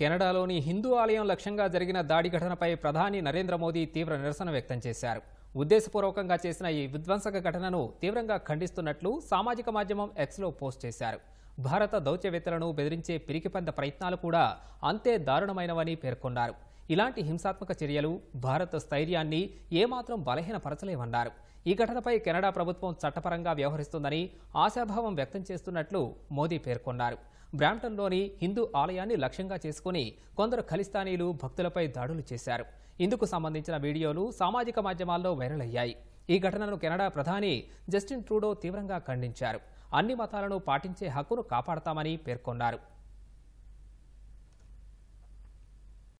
కెనడాలోని హిందూ ఆలయం లక్ష్యంగా జరిగిన దాడి ఘటనపై ప్రధాని నరేంద్ర మోదీ తీవ్ర నిరసన వ్యక్తం చేశారు ఉద్దేశపూర్వకంగా చేసిన ఈ విధ్వంసక ఘటనను తీవ్రంగా ఖండిస్తున్నట్లు సామాజిక మాధ్యమం ఎక్స్లో పోస్ట్ చేశారు భారత దౌత్యవేత్తలను బెదిరించే పిరికిపంద ప్రయత్నాలు కూడా అంతే దారుణమైనవని పేర్కొన్నారు ఇలాంటి హింసాత్మక చర్యలు భారత స్థైర్యాన్ని ఏమాత్రం బలహీనపరచలేవన్నారు ఈ ఘటనపై కెనడా ప్రభుత్వం చట్టపరంగా వ్యవహరిస్తుందని ఆశాభావం వ్యక్తం చేస్తున్నట్లు మోదీ పేర్కొన్నారు బ్రాంప్టన్లోని హిందూ ఆలయాన్ని లక్ష్యంగా చేసుకుని కొందరు ఖలిస్తానీలు భక్తులపై దాడులు చేశారు ఇందుకు సంబంధించిన వీడియోలు సామాజిక మాధ్యమాల్లో వైరల్ అయ్యాయి ఈ ఘటనను కెనడా ప్రధాని జస్టిన్ ట్రూడో తీవ్రంగా ఖండించారు అన్ని మతాలను పాటించే హక్కును కాపాడతామని పేర్కొన్నారు